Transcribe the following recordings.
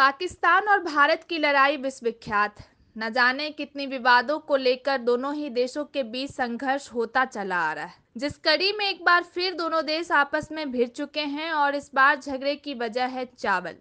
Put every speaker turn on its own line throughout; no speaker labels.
पाकिस्तान और भारत की लड़ाई विश्वविख्यात न जाने कितने विवादों को लेकर दोनों ही देशों के बीच संघर्ष होता चला आ रहा है जिस कड़ी में एक बार फिर दोनों देश आपस में भिड़ चुके हैं और इस बार झगड़े की वजह है चावल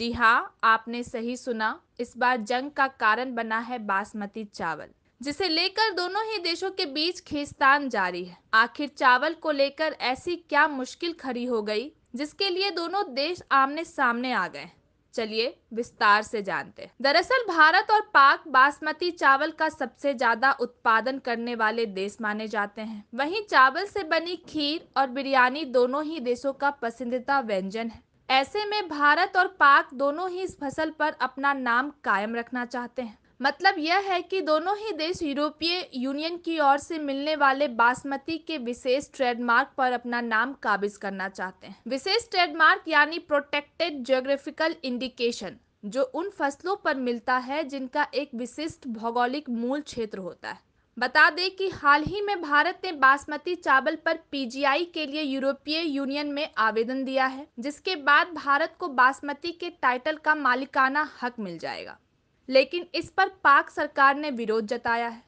जी हाँ आपने सही सुना इस बार जंग का कारण बना है बासमती चावल जिसे लेकर दोनों ही देशों के बीच खींचतान जारी है आखिर चावल को लेकर ऐसी क्या मुश्किल खड़ी हो गई जिसके लिए दोनों देश आमने सामने आ गए चलिए विस्तार से जानते हैं दरअसल भारत और पाक बासमती चावल का सबसे ज्यादा उत्पादन करने वाले देश माने जाते हैं वहीं चावल से बनी खीर और बिरयानी दोनों ही देशों का पसंदीदा व्यंजन है ऐसे में भारत और पाक दोनों ही इस फसल पर अपना नाम कायम रखना चाहते हैं मतलब यह है कि दोनों ही देश यूरोपीय यूनियन की ओर से मिलने वाले बासमती के विशेष ट्रेडमार्क पर अपना नाम काबिज करना चाहते हैं विशेष ट्रेडमार्क यानी प्रोटेक्टेड ज्योग्राफिकल इंडिकेशन जो उन फसलों पर मिलता है जिनका एक विशिष्ट भौगोलिक मूल क्षेत्र होता है बता दें कि हाल ही में भारत ने बासमती चावल पर पीजीआई के लिए यूरोपीय यूनियन में आवेदन दिया है जिसके बाद भारत को बासमती के टाइटल का मालिकाना हक मिल जाएगा लेकिन इस पर पाक सरकार ने विरोध जताया है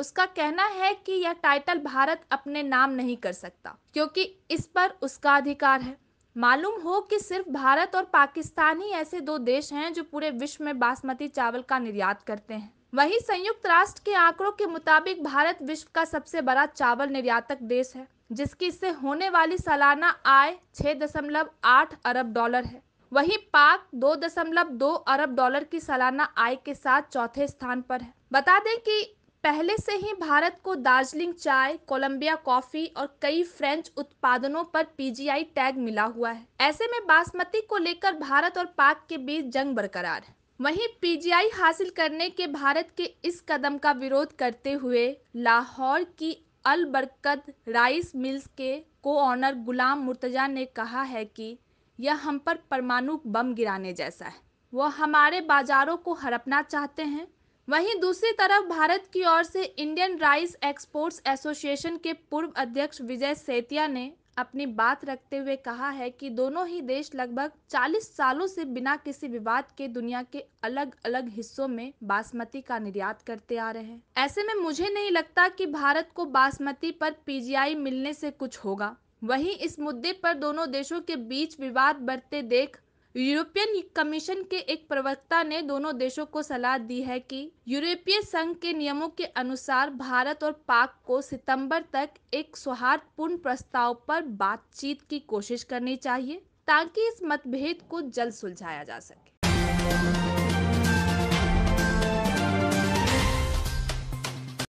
उसका कहना है कि यह टाइटल भारत अपने नाम नहीं कर सकता क्योंकि इस पर उसका अधिकार है मालूम हो कि सिर्फ भारत और पाकिस्तान ही ऐसे दो देश हैं जो पूरे विश्व में बासमती चावल का निर्यात करते हैं वहीं संयुक्त राष्ट्र के आंकड़ों के मुताबिक भारत विश्व का सबसे बड़ा चावल निर्यातक देश है जिसकी इससे होने वाली सालाना आय आठ अरब डॉलर है वहीं पाक दो दशमलव दो अरब डॉलर की सालाना आय के साथ चौथे स्थान पर है बता दें कि पहले से ही भारत को दार्जिलिंग चाय कोलंबिया कॉफी और कई फ्रेंच उत्पादनों पर पीजीआई टैग मिला हुआ है ऐसे में बासमती को लेकर भारत और पाक के बीच जंग बरकरार है वहीं पीजीआई हासिल करने के भारत के इस कदम का विरोध करते हुए लाहौर की अल बरकत राइस मिल्स के को ऑनर गुलाम मुर्तजा ने कहा है कि यह हम पर परमाणु बम गिराने जैसा है वह हमारे बाजारों को हड़पना चाहते हैं वहीं दूसरी तरफ भारत की ओर से इंडियन राइस एक्सपोर्ट्स एसोसिएशन के पूर्व अध्यक्ष विजय सेतिया ने अपनी बात रखते हुए कहा है कि दोनों ही देश लगभग 40 सालों से बिना किसी विवाद के दुनिया के अलग अलग हिस्सों में बासमती का निर्यात करते आ रहे हैं ऐसे में मुझे नहीं लगता कि भारत को बासमती पर पीजीआई मिलने से कुछ होगा वहीं इस मुद्दे पर दोनों देशों के बीच विवाद बढ़ते देख यूरोपियन कमीशन के एक प्रवक्ता ने दोनों देशों को सलाह दी है कि यूरोपीय संघ के नियमों के अनुसार भारत और पाक को सितंबर तक एक सौहार्दपूर्ण प्रस्ताव पर बातचीत की कोशिश करनी चाहिए ताकि इस मतभेद को जल्द सुलझाया जा सके